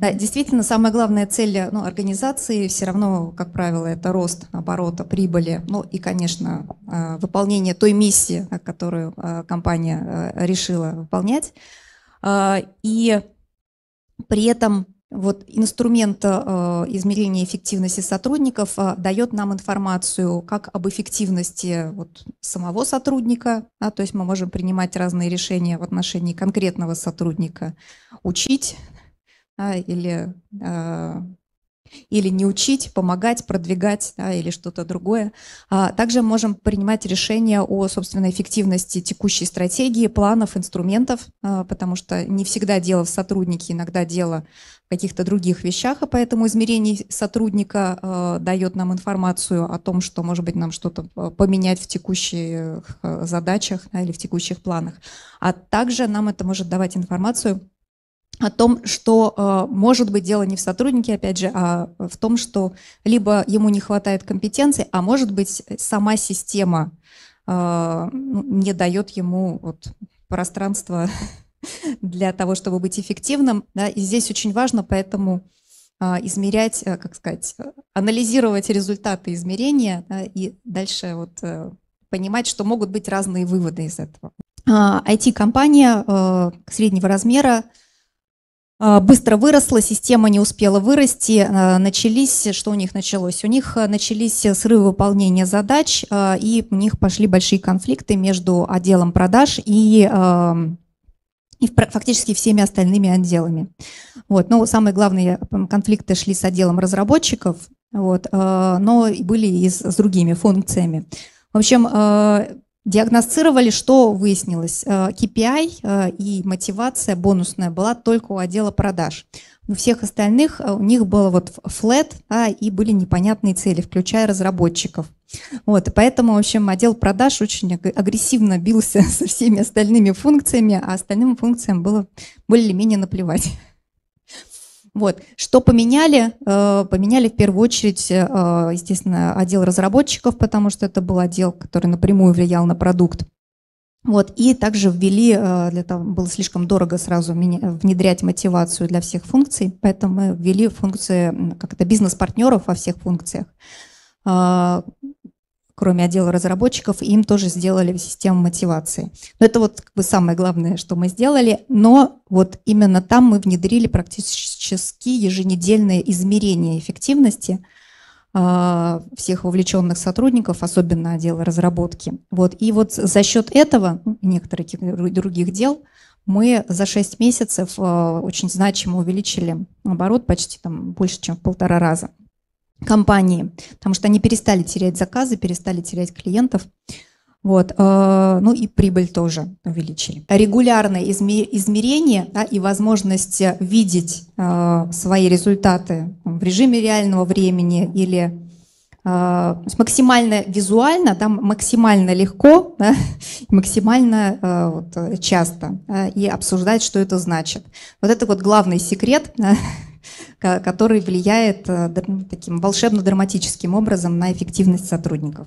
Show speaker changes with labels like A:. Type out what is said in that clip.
A: Да, э, действительно, самая главная цель ну, организации все равно, как правило, это рост оборота, прибыли, ну и, конечно, э, выполнение той миссии, э, которую компания решила выполнять. И при этом вот инструмент измерения эффективности сотрудников дает нам информацию как об эффективности вот самого сотрудника, да, то есть мы можем принимать разные решения в отношении конкретного сотрудника, учить да, или, а, или не учить, помогать, продвигать да, или что-то другое. А, также можем принимать решения о собственной эффективности текущей стратегии, планов, инструментов, а, потому что не всегда дело в сотруднике, иногда дело в каких-то других вещах, и поэтому измерение сотрудника э, дает нам информацию о том, что, может быть, нам что-то а, поменять в текущих а, задачах да, или в текущих планах. А также нам это может давать информацию о том, что э, может быть дело не в сотруднике, опять же, а э, в том, что либо ему не хватает компетенции, а может быть сама система э, ну, не дает ему вот пространство для того, чтобы быть эффективным. И здесь очень важно поэтому а, измерять, как сказать, анализировать результаты измерения и дальше вот понимать, что могут быть разные выводы из этого. IT-компания а, среднего размера – а, быстро выросла, система не успела вырасти, а, начались, что у них началось? У них а, начались срывы выполнения задач, и у них пошли большие конфликты между отделом продаж и и фактически всеми остальными отделами. Вот. Но самые главные э, конфликты шли с отделом разработчиков, вот, но были и с, другими функциями. В общем, Диагностировали, что выяснилось. KPI э, э, и мотивация бонусная была только у отдела продаж. У всех остальных э, у них было вот flat а и были непонятные цели, включая разработчиков. Вот, и поэтому, в общем, отдел продаж очень агрессивно бился со всеми остальными функциями, а остальным функциям было более-менее наплевать. Вот. Что поменяли? Э, поменяли в первую очередь, э, естественно, отдел разработчиков, потому что это был отдел, который напрямую влиял на продукт. Вот. И также ввели, э, для того, было слишком дорого сразу внедрять мотивацию для всех функций, поэтому мы ввели функции как это бизнес-партнеров во всех функциях кроме отдела разработчиков, им тоже сделали систему мотивации. Но это вот как бы самое главное, что мы сделали, но вот именно там мы внедрили практически еженедельные измерения эффективности а, всех вовлеченных сотрудников, особенно отдела разработки. Вот. И вот за счет этого, ну, некоторых других дел, мы за 6 месяцев а, очень значимо увеличили оборот почти там, больше, чем в полтора раза компании, потому что они перестали терять заказы, перестали терять клиентов. Вот, э, ну и прибыль тоже увеличили. Регулярное измерение да, и возможность э, видеть э, свои результаты в режиме реального времени или максимально визуально, да, максимально легко, да, максимально вот, часто да, и обсуждать, что это значит. Вот это вот главный секрет да, который влияет э, таким волшебно-драматическим образом на эффективность сотрудников.